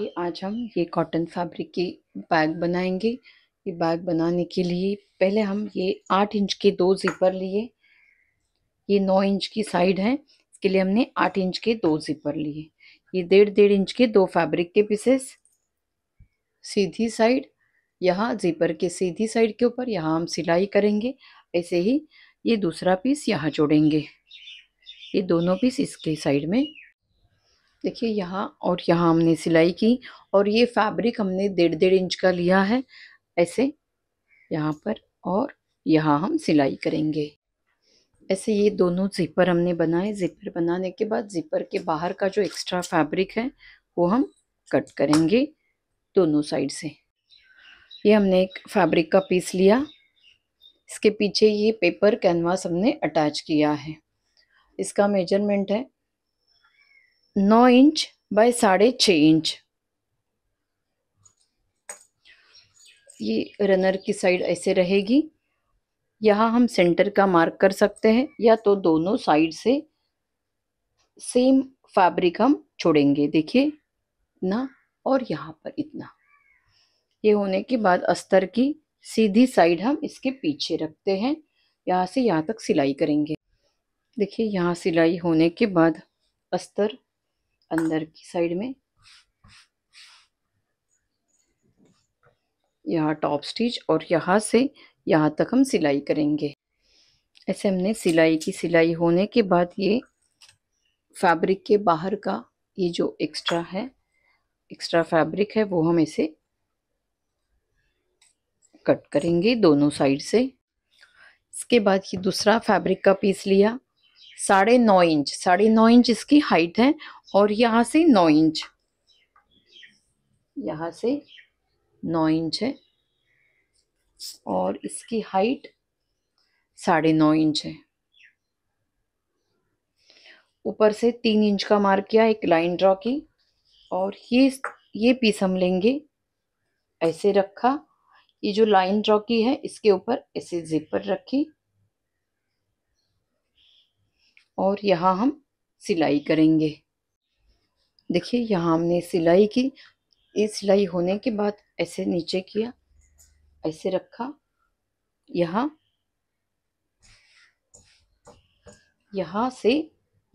देखिए आज हम ये कॉटन फैब्रिक की बैग बनाएंगे ये बैग बनाने के लिए पहले हम ये आठ इंच के दो ज़िपर लिए ये नौ इंच की साइड है इसके लिए हमने आठ इंच के दो ज़िपर लिए ये डेढ़ डेढ़ इंच के दो फैब्रिक के पीसेस सीधी साइड यहाँ ज़िपर के सीधी साइड के ऊपर यहाँ हम सिलाई करेंगे ऐसे ही ये दूसरा पीस यहाँ जोड़ेंगे ये दोनों पीस इसके साइड में देखिए यहाँ और यहाँ हमने सिलाई की और ये फैब्रिक हमने डेढ़ डेढ़ इंच का लिया है ऐसे यहाँ पर और यहाँ हम सिलाई करेंगे ऐसे ये दोनों जिपर हमने बनाए जिपर बनाने के बाद जिपर के बाहर का जो एक्स्ट्रा फैब्रिक है वो हम कट करेंगे दोनों साइड से ये हमने एक फैब्रिक का पीस लिया इसके पीछे ये पेपर कैनवास हमने अटैच किया है इसका मेजरमेंट है नौ इंच बाय साढ़े छः इंच ये रनर की साइड ऐसे रहेगी यहाँ हम सेंटर का मार्क कर सकते हैं या तो दोनों साइड से सेम फैब्रिक हम छोड़ेंगे देखिए इतना और यहाँ पर इतना ये होने के बाद अस्तर की सीधी साइड हम इसके पीछे रखते हैं यहाँ से यहाँ तक सिलाई करेंगे देखिए यहाँ सिलाई होने के बाद अस्तर अंदर की साइड में यहाँ टॉप स्टिच और यहाँ से यहाँ तक हम सिलाई करेंगे ऐसे हमने सिलाई की सिलाई होने के बाद ये फैब्रिक के बाहर का ये जो एक्स्ट्रा है एक्स्ट्रा फैब्रिक है वो हम इसे कट करेंगे दोनों साइड से इसके बाद ये दूसरा फैब्रिक का पीस लिया साढ़े नौ इंच साढ़े नौ इंच इसकी हाइट है और यहाँ से नौ इंच यहाँ से नौ इंच है और इसकी हाइट साढ़े नौ इंच है ऊपर से तीन इंच का मार्क किया एक लाइन ड्रॉ की और ये ये पीस हम लेंगे ऐसे रखा ये जो लाइन ड्रॉ की है इसके ऊपर ऐसे जिपर रखी और यहाँ हम सिलाई करेंगे देखिए यहाँ हमने सिलाई की ये सिलाई होने के बाद ऐसे नीचे किया ऐसे रखा यहाँ यहाँ से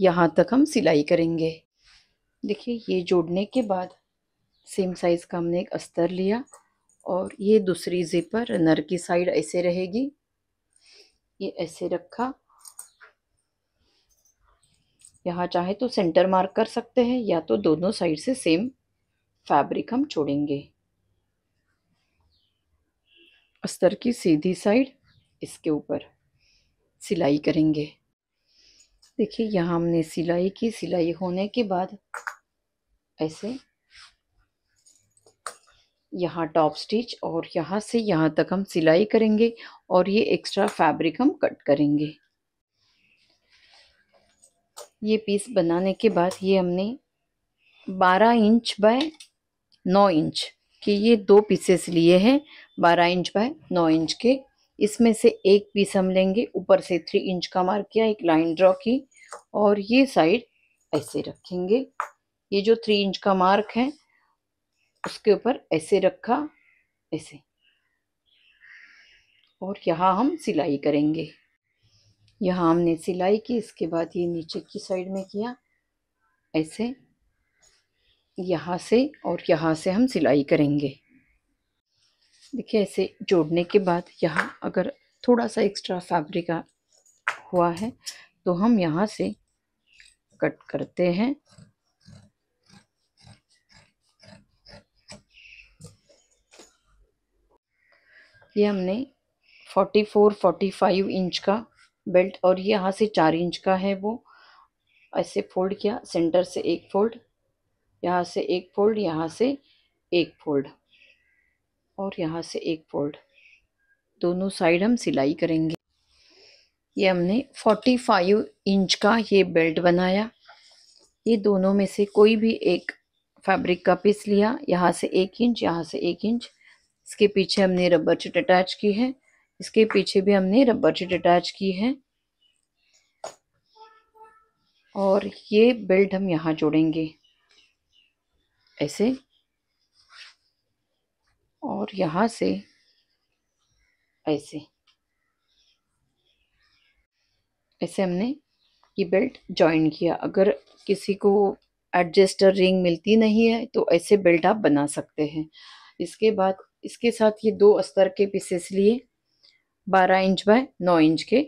यहाँ तक हम सिलाई करेंगे देखिए ये जोड़ने के बाद सेम साइज़ का हमने एक अस्तर लिया और ये दूसरी जिपर रनर की साइड ऐसे रहेगी ये ऐसे रखा यहाँ चाहे तो सेंटर मार्क कर सकते हैं या तो दोनों साइड से सेम फैब्रिक हम छोड़ेंगे अस्तर की सीधी साइड इसके ऊपर सिलाई करेंगे देखिए यहाँ हमने सिलाई की सिलाई होने के बाद ऐसे यहाँ टॉप स्टिच और यहाँ से यहाँ तक हम सिलाई करेंगे और ये एक्स्ट्रा फैब्रिक हम कट करेंगे ये पीस बनाने के बाद ये हमने 12 इंच बाय 9 इंच के ये दो पीसेस लिए हैं 12 इंच बाय 9 इंच के इसमें से एक पीस हम लेंगे ऊपर से थ्री इंच का मार्क किया एक लाइन ड्रॉ की और ये साइड ऐसे रखेंगे ये जो थ्री इंच का मार्क है उसके ऊपर ऐसे रखा ऐसे और यहाँ हम सिलाई करेंगे यहाँ हमने सिलाई की इसके बाद ये नीचे की साइड में किया ऐसे यहाँ से और यहाँ से हम सिलाई करेंगे देखिए ऐसे जोड़ने के बाद यहाँ अगर थोड़ा सा एक्स्ट्रा फैब्रिक हुआ है तो हम यहाँ से कट करते हैं ये हमने 44-45 इंच का बेल्ट और ये यहाँ से चार इंच का है वो ऐसे फोल्ड किया सेंटर से एक फोल्ड यहाँ से एक फोल्ड यहाँ से एक फोल्ड और यहाँ से एक फोल्ड दोनों साइड हम सिलाई करेंगे ये हमने 45 इंच का ये बेल्ट बनाया ये दोनों में से कोई भी एक फैब्रिक का पीस लिया यहाँ से एक इंच यहाँ से एक इंच इसके पीछे हमने रबर चिट अटैच की है इसके पीछे भी हमने रबर शीट अटैच की है और ये बेल्ट हम यहाँ जोड़ेंगे ऐसे और यहाँ से ऐसे ऐसे हमने ये बेल्ट जॉइन किया अगर किसी को एडजस्टर रिंग मिलती नहीं है तो ऐसे बेल्ट आप बना सकते हैं इसके बाद इसके साथ ये दो अस्तर के पीसेस लिए बारह इंच बाय नौ इंच के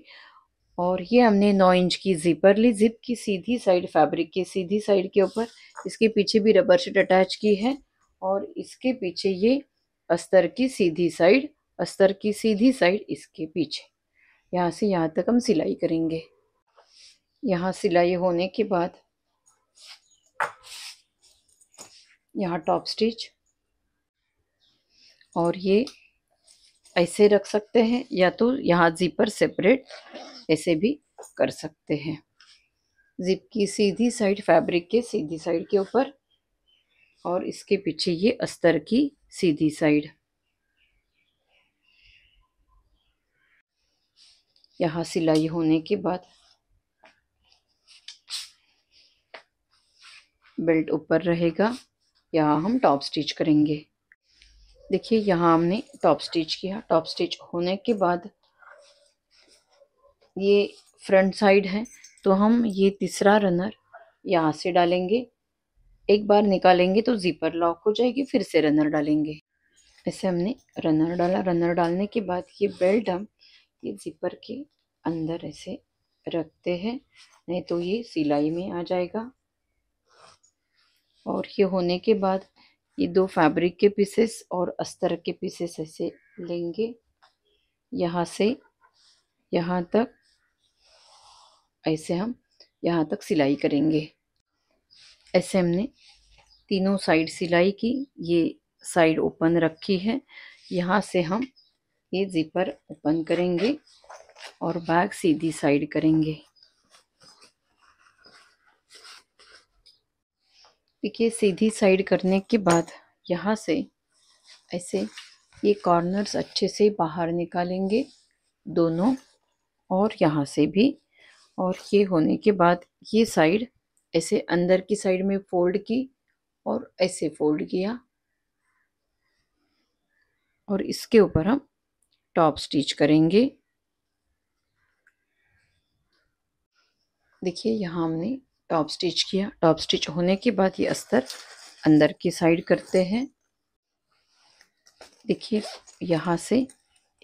और ये हमने नौ इंच की जिपर ली जिप की सीधी साइड फैब्रिक की सीधी साइड के ऊपर इसके पीछे भी रबर शीट अटैच की है और इसके पीछे ये अस्तर की सीधी साइड अस्तर की सीधी साइड इसके पीछे यहाँ से यहाँ तक हम सिलाई करेंगे यहाँ सिलाई होने के बाद यहाँ टॉप स्टिच और ये ऐसे रख सकते हैं या तो यहाँ जीपर सेपरेट ऐसे भी कर सकते हैं जिप की सीधी साइड फैब्रिक के सीधी साइड के ऊपर और इसके पीछे ये अस्तर की सीधी साइड यहाँ सिलाई होने के बाद बेल्ट ऊपर रहेगा यहाँ हम टॉप स्टिच करेंगे देखिए यहाँ हमने टॉप स्टिच किया टॉप स्टिच होने के बाद ये फ्रंट साइड है तो हम ये तीसरा रनर यहाँ से डालेंगे एक बार निकालेंगे तो जीपर लॉक हो जाएगी फिर से रनर डालेंगे ऐसे हमने रनर डाला रनर डालने के बाद ये बेल्ट हम ये जीपर के अंदर ऐसे रखते हैं नहीं तो ये सिलाई में आ जाएगा और ये होने के बाद ये दो फैब्रिक के पीसेस और अस्तर के पीसेस ऐसे लेंगे यहाँ से यहाँ तक ऐसे हम यहाँ तक सिलाई करेंगे ऐसे हमने तीनों साइड सिलाई की ये साइड ओपन रखी है यहाँ से हम ये जिपर ओपन करेंगे और बैग सीधी साइड करेंगे देखिए सीधी साइड करने के बाद यहाँ से ऐसे ये कॉर्नर्स अच्छे से बाहर निकालेंगे दोनों और यहाँ से भी और ये होने के बाद ये साइड ऐसे अंदर की साइड में फोल्ड की और ऐसे फोल्ड किया और इसके ऊपर हम टॉप स्टिच करेंगे देखिए यहाँ हमने टॉप स्टिच किया टॉप स्टिच होने के बाद ये अस्तर अंदर की साइड करते हैं देखिए यहाँ से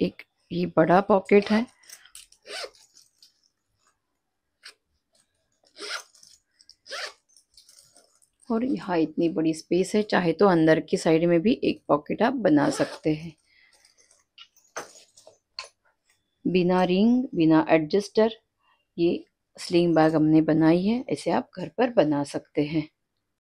एक ये बड़ा पॉकेट है और यहाँ इतनी बड़ी स्पेस है चाहे तो अंदर की साइड में भी एक पॉकेट आप बना सकते हैं बिना रिंग बिना एडजस्टर ये स्लिंग बैग हमने बनाई है इसे आप घर पर बना सकते हैं